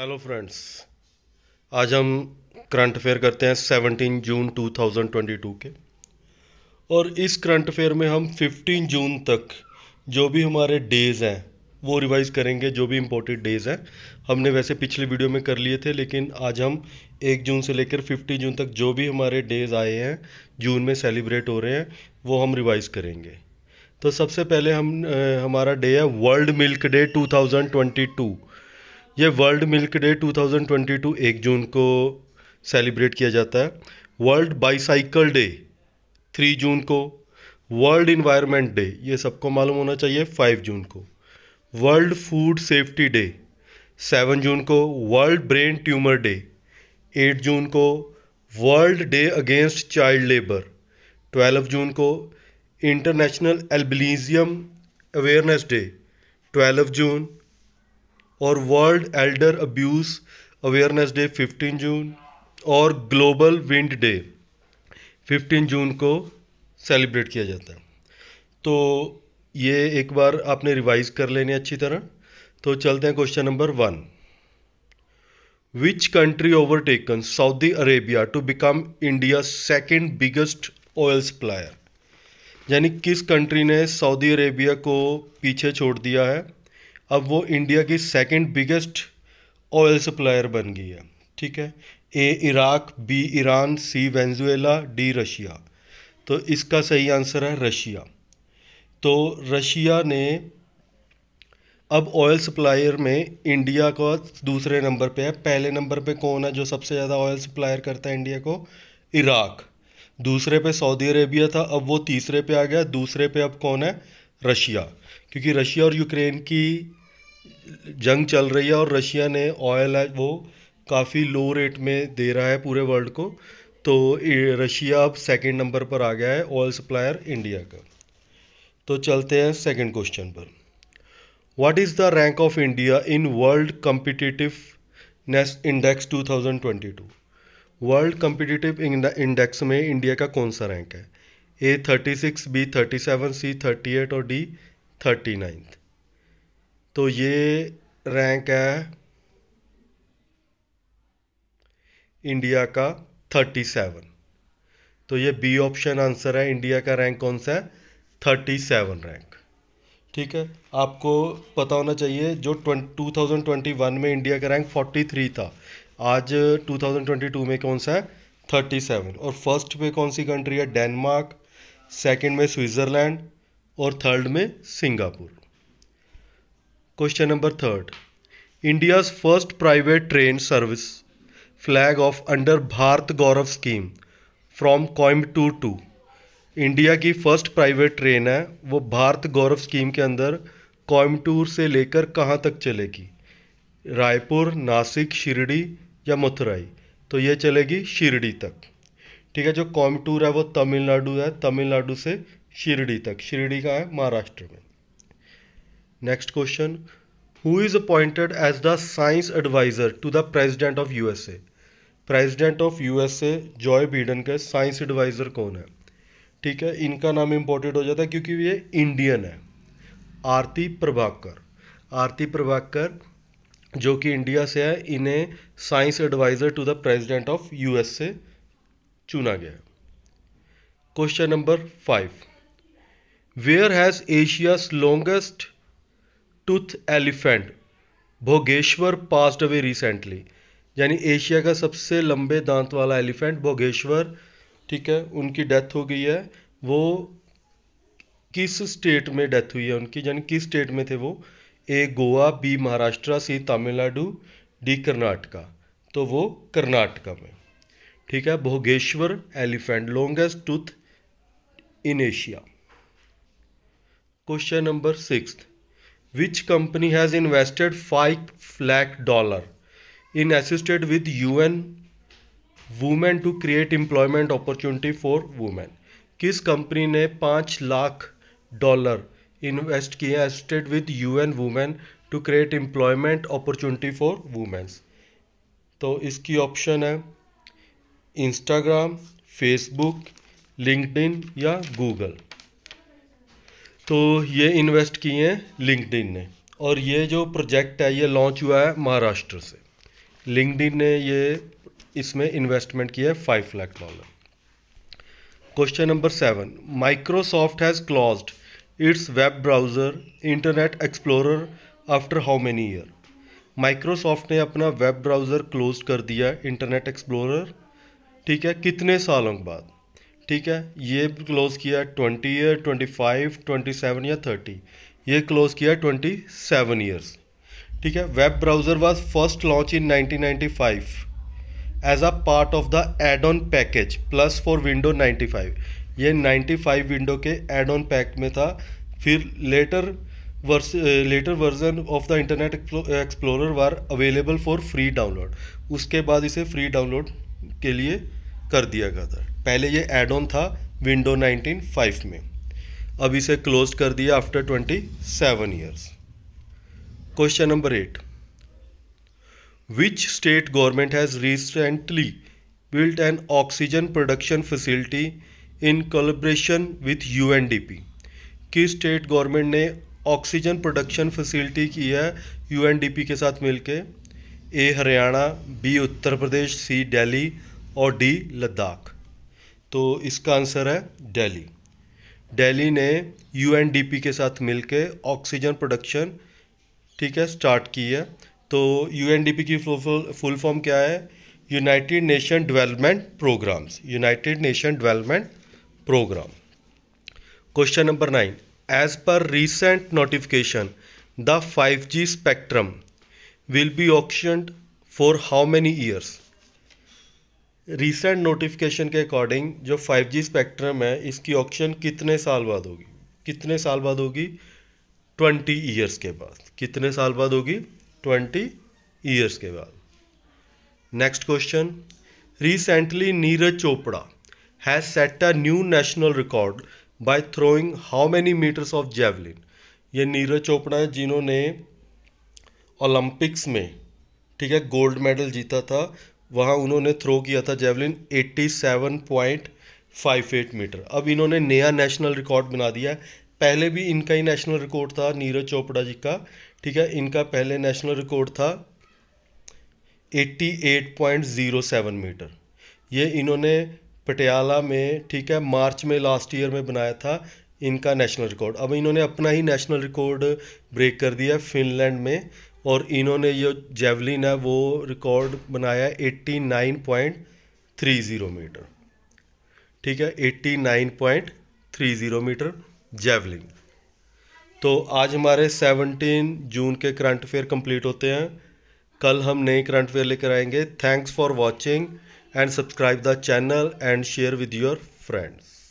hello friends आज हम current affair करते हैं 17 जून 2022 के और इस करंट अफेयर में हम 15 जून तक जो भी हमारे डेज़ हैं वो रिवाइज करेंगे जो भी इम्पोर्टेंट डेज़ हैं हमने वैसे पिछले वीडियो में कर लिए थे लेकिन आज हम 1 जून से लेकर 15 जून तक जो भी हमारे डेज़ आए हैं जून में सेलिब्रेट हो रहे हैं वो हम रिवाइज़ करेंगे तो सबसे पहले हम आ, हमारा डे है वर्ल्ड मिल्क डे टू ये वर्ल्ड मिल्क डे 2022 एक जून को सेलिब्रेट किया जाता है वर्ल्ड बाईसाइकिल डे थ्री जून को वर्ल्ड इन्वायरमेंट डे ये सबको मालूम होना चाहिए फाइव जून को world food safety day seven जून को world brain tumour day eight जून को world day against child labour twelve जून को international albinism awareness day twelve जून और world elder abuse awareness day 15 जून और ग्लोबल विंड डे 15 जून को सेलिब्रेट किया जाता है तो ये एक बार आपने रिवाइज कर लेने अच्छी तरह तो चलते हैं question number one which country overtaken Saudi Arabia to become India second biggest oil supplier यानी किस कंट्री ने सऊदी अरेबिया को पीछे छोड़ दिया है अब वो इंडिया की सेकंड बिगेस्ट ऑयल सप्लायर बन गई है ठीक है A Iraq B Iran C Venezuela D Russia तो इसका सही आंसर है रशिया तो रशिया ने अब ऑयल सप्लायर में इंडिया का दूसरे नंबर पे है पहले नंबर पे कौन है जो सबसे ज़्यादा ऑयल सप्लायर करता है इंडिया को इराक दूसरे पे सऊदी अरेबिया था अब वो तीसरे पे आ गया दूसरे पे अब कौन है रशिया क्योंकि रशिया और यूक्रेन की जंग चल रही है और रशिया ने ऑयल है वो काफ़ी लो रेट में दे रहा है पूरे वर्ल्ड को तो रशिया अब सेकंड नंबर पर आ गया है ऑयल सप्लायर इंडिया का तो चलते हैं सेकंड क्वेश्चन पर what is the rank of India in world competitiveness index 2022 world competitive index में इंडिया का कौन सा रैंक है A thirty six B thirty seven C thirty eight और डी थर्टी नाइन्थ तो ये रैंक है इंडिया का थर्टी सेवन तो ये बी ऑप्शन आंसर है इंडिया का रैंक कौन सा है थर्टी सेवन रैंक ठीक है आपको पता होना चाहिए जो टू थाउजेंड ट्वेंटी वन में इंडिया का रैंक फोर्टी थ्री था आज टू थाउजेंड ट्वेंटी टू में कौन सा है थर्टी सेवन और फर्स्ट पे कौन सी कंट्री है डेनमार्क सेकंड में स्विट्ज़रलैंड और थर्ड में Singapore number third third first private train service flag off under Bharat Gaurav scheme from from Coimbatore to India की फर्स्ट प्राइवेट ट्रेन है वो भारत गौरव स्कीम के अंदर कोयम्बटूर से लेकर कहाँ तक चलेगी रायपुर नासिक शिरडी या मथुराई तो ये चलेगी शिरडी तक ठीक है जो कोयम्बटूर है वो तमिलनाडु है तमिलनाडु से शिरडी तक शिरडी का है महाराष्ट्र में question who is appointed as the science adviser to the president of U S A president of U S A Joe Biden के साइंस एडवाइज़र कौन है ठीक है इनका नाम इम्पोर्टेंट हो जाता है क्योंकि ये इंडियन है आरती प्रभाकर आरती प्रभाकर जो कि इंडिया से है इन्हें science adviser to the president of U S A चुना गया question number five where has Asia's longest tooth elephant Bhogeshwar passed away recently यानी एशिया का सबसे लंबे दांत वाला एलिफेंट भोगेश्वर ठीक है उनकी डेथ हो गई है वो किस स्टेट में डेथ हुई है उनकी यानी किस स्टेट में थे वो A Goa B Maharashtra C Tamil Nadu D Karnataka तो वो कर्नाटका में ठीक है Bhogeshwar elephant longest tooth in Asia question number sixth which company has invested five 5 dollar in assisted with U N women to create employment opportunity for women किस company ने पाँच lakh dollar invest हैं state with U N women to create employment opportunity for women's तो इसकी option है Instagram Facebook इन या Google तो ये इन्वेस्ट किए हैं लिंकड ने और ये जो प्रोजेक्ट है ये लॉन्च हुआ है महाराष्ट्र से लिंकड ने ये इसमें इन्वेस्टमेंट किया है five lakh dollar question number seven Microsoft has closed its web browser internet explorer after how many year Microsoft ने अपना वेब ब्राउज़र क्लोज कर दिया इंटरनेट एक्सप्लोरर ठीक है कितने सालों के बाद ठीक है ये क्लोज़ किया twenty year twenty five twenty seven या थर्टी ये क्लोज़ किया ट्वेंटी सेवन ईयर्स ठीक है web browser was first launch in nineteen as a part of the add on package plus for window ninety ये ninety window के add on pack में था फिर later vers later version of the internet explorer were available for free download उसके बाद इसे free download के लिए कर दिया गया था पहले ये एड ऑन था विंडो 195 में अब इसे क्लोज कर दिया after 27 seven years question number eight has state government an oxygen production facility in production with U N D P किस स्टेट गवर्नमेंट ने ऑक्सीजन प्रोडक्शन फैसिलिटी की है पी के साथ मिलके A Haryana B Uttar Pradesh C Delhi और डी लद्दाख तो इसका आंसर है दिल्ली दिल्ली ने यूएनडीपी के साथ मिलके ऑक्सीजन प्रोडक्शन ठीक है स्टार्ट की है तो यूएनडीपी की फुल फॉर्म क्या है united nation development programs united nation development program question number nine as per recent notification the five G spectrum will be auction for how many years recent notification के according जो 5G spectrum है इसकी auction कितने साल बाद होगी कितने साल बाद होगी 20 ईयर्स के बाद कितने साल बाद होगी 20 ईयर्स के बाद next question recently Neeraj Chopra has set a new national record by throwing how many metres of javelin ये नीरज चोपड़ा है जिन्होंने ओलंपिक्स में ठीक है गोल्ड मेडल जीता था वहाँ उन्होंने थ्रो किया था जेवलिन 87.58 मीटर अब इन्होंने नया नेशनल रिकॉर्ड बना दिया है पहले भी इनका ही नेशनल रिकॉर्ड था नीरज चोपड़ा जी का ठीक है इनका पहले नेशनल रिकॉर्ड था 88.07 मीटर ये इन्होंने पटियाला में ठीक है मार्च में लास्ट ईयर में बनाया था इनका नेशनल रिकॉर्ड अब इन्होंने अपना ही नेशनल रिकॉर्ड ब्रेक कर दिया फिनलैंड में और इन्होंने जो जेवलिन है वो रिकॉर्ड बनाया eighty nine point three zero metre ठीक है eighty nine point three zero metre javelin तो आज हमारे सेवनटीन जून के करंट अफेयर कंप्लीट होते हैं कल हम नए करंट अफेयर लेकर आएंगे thanks for watching and subscribe the channel and share with your friends